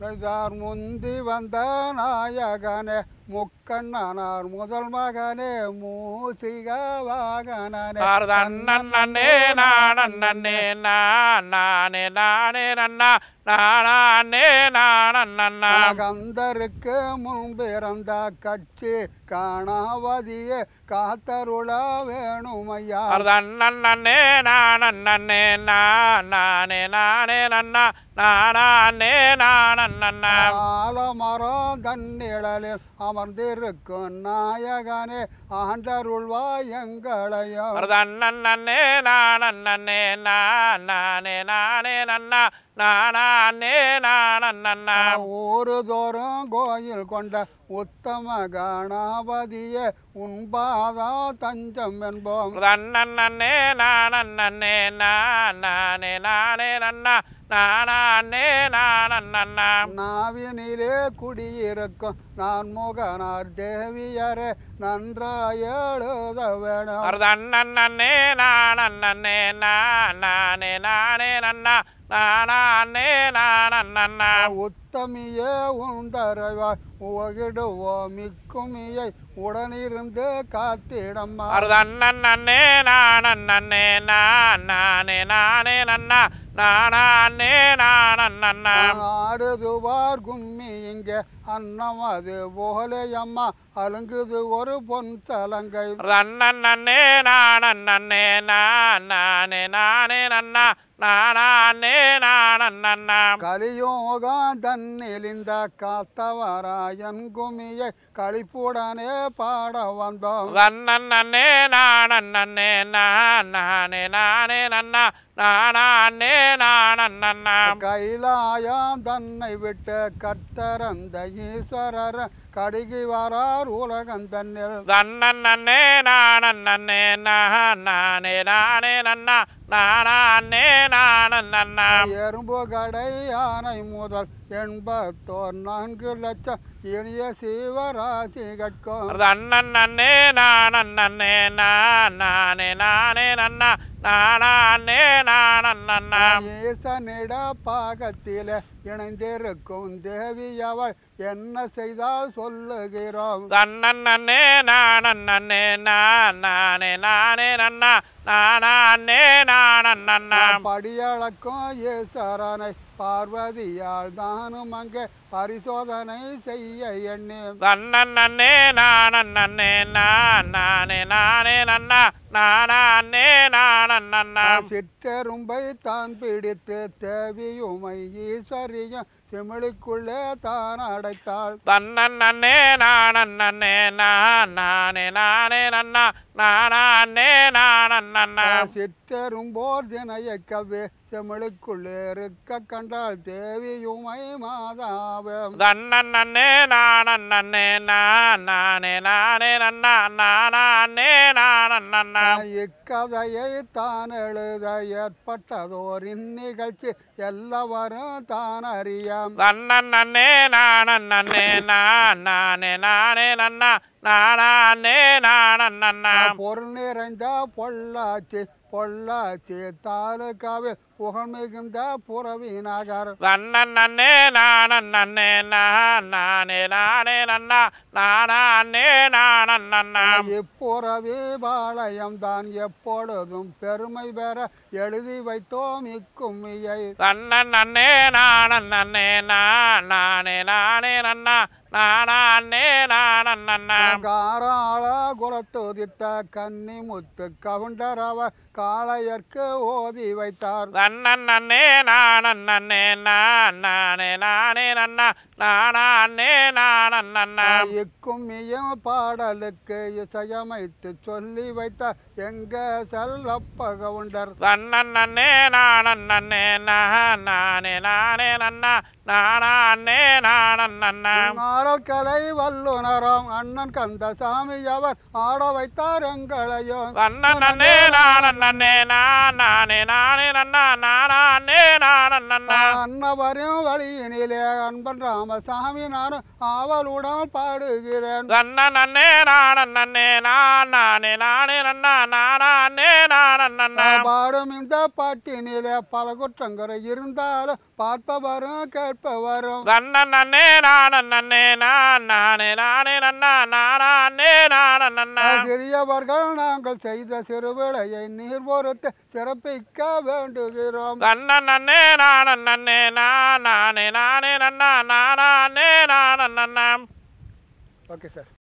பிரகார் முந்தி வந்த நாயகனே முக்கண்ணனார் முதல் மகனே மூசிகவாகனே நானே நானே நானே நன்னா நானே நானண்ணா கந்தருக்கு முன்பிறந்த கட்சி காணாவதிய காத்தருள வேணும் அண்ணே நான் அண்ணே நான் நானே நானே நன்னா நானே நானே நன்னா ஆலமரம் தன்னிழலில் அம அமர்ந்திருக்கும் நாயகனே ஆண்டருள்வாய் எங்களையோ அண்ணே நான் அண்ணே நான் நானே நானே நன்னா ஒரு தோறும் கோயில் கொண்ட உத்தம கணபதிய உன்பாதா தஞ்சம் என்போம் அண்ணன் அண்ணே நான் அண்ணே நான் நானே நானே நன்னா நாவிய நீரே குடியிருக்கும் நான் முகனார் தேவியரே நன்றாய எழுத வேணும் அண்ணே நான் அண்ணே நான் நானே நானே நன்னா நானே நான் அண்ணா உத்தமியே உந்தரவாய் உகிடுவோ மிக்குமியை உடனிருந்தே காத்திடம்மா அண்ணே நான் அண்ணே நான் நானே நானே நன்னா நானே நான் ஆடுதுவார் கும்மி இங்கே அன்னம் அது போகலையம்மா அலங்குது ஒரு பொன் தலங்கை அண்ணன் அண்ணே நான் அண்ணே நான் நானே நானே நன்னா நானே நான் அண்ணா கலியோகம் தன்னிலிந்த காத்தவராயன் குமியை கழிப்புடனே பாட வந்தோம் அண்ணன் அண்ணே நான் அண்ணே நான் நானே நானே நன்னா நானே நான் அண்ணா கைலாயம் தன்னை விட்டு கத்தரந்தைய ஈஸ்வரர் கடுகி வரார் உலகம் தன்னில் நன்னே நானே நானே நானே நன்னா எறும்பு கடை யானை முதல் எண்பத்தோர் நான்கு லட்சம் இனிய சிவராசி கட்கும் அண்ணன் அண்ணே நான் நானே நானே நன்னா நானே நான் அண்ணா ஈசனிட பாகத்தில இணைந்திருக்கும் தேவி அவள் என்ன செய்தால் சொல்லுகிறோம் அண்ணன் அண்ணே நான் அண்ணே நான் நானே நானே நன்னா படியளக்கும் ஏசரனை பார்வதியால் தானும் அங்கே பரிசோதனை செய்ய எண்ணே நன்னே நானே நானே நானே நன்னா சிற்றரும்பை தான் பிடித்து தேவியுமை ஈஸ்வரியம் செமிழிக்குள்ளே தான் அடைத்தாள் தன்னே நானே நானே நானே நன்னா நானே நானே சிற்றரும்போர் தினையக்கவே செமிழுக்குள்ளிருக்க கண்டால் தேவியுமை மாதாவம் அண்ணன் அண்ணே நான் அண்ணே நான் நானே நானே நன்னா நானே நான் அண்ணா இக்கதையை தான் எழுத ஏற்பட்டதோர் இந்நிகழ்ச்சி எல்லாவரும் தான் அறியாம் அண்ணன் அண்ணே நான் அண்ணே நான் நானே நானே நன்னா நானே நான் அண்ணா பொருள் நிறைந்த பொள்ளாச்சி பொள்ளாச்சி தாலுக்காவே புகழ் மிகுந்த புறவி நான் அண்ணே நான் நானே நானே நன்னா நானா நான் அண்ணா இப்புறவி பாளையம் தான் எப்பொழுதும் பெருமை பெற எழுதி வைத்தோம் இக்கும்மியை அண்ணன் அண்ணே நான் அண்ணே நான் நானே நானே நன்னா கன்னி முத்து கவுண்டர் அவர் ஓதி வைத்தார் நன்னே நானே நானே நானே நானே நானண்ணா பாடலுக்கு இசையமைத்து சொல்லி வைத்தார் எங்க செல்லப்ப கவுண்டர் நன்னே நானே நானே நானே நன்னா கலை வல்லுனரம் அண்ணன் கந்தசாமி அவர் ஆட வைத்தார் எங்களையும் அன்னவரையும் வழியினிலே அன்பன் ராமசாமி நானும் ஆவலுடன் பாடுகிறேன் பாடும் இந்த பாட்டினிலே பல குற்றங்கள் இருந்தாலும் பார்ப்பவரும் கேட்ப எப்ப வரும் நன்னே நானே நானே நானே நன்னா நானே நானே சிறியவர்கள் நாங்கள் செய்த சிறுவிளையை நீர் பொறுத்து சிறப்பிக்க வேண்டுகிறோம் நன்னே நானே நானே நானே நானே நன்னா நானே நானே ஓகே சார்